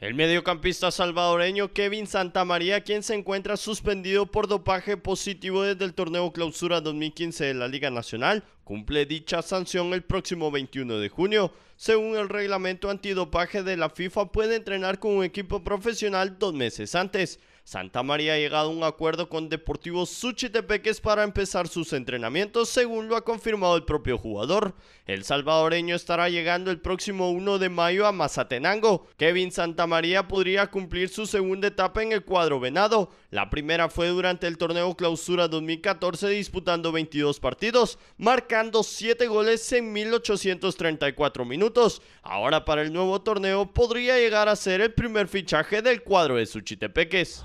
El mediocampista salvadoreño Kevin Santamaría, quien se encuentra suspendido por dopaje positivo desde el torneo Clausura 2015 de la Liga Nacional, cumple dicha sanción el próximo 21 de junio. Según el reglamento antidopaje de la FIFA, puede entrenar con un equipo profesional dos meses antes. Santa María ha llegado a un acuerdo con Deportivo Suchitepeques para empezar sus entrenamientos, según lo ha confirmado el propio jugador. El salvadoreño estará llegando el próximo 1 de mayo a Mazatenango. Kevin Santa María podría cumplir su segunda etapa en el cuadro venado. La primera fue durante el torneo Clausura 2014 disputando 22 partidos, marca 7 goles en 1834 minutos. Ahora para el nuevo torneo podría llegar a ser el primer fichaje del cuadro de Suchitepeques.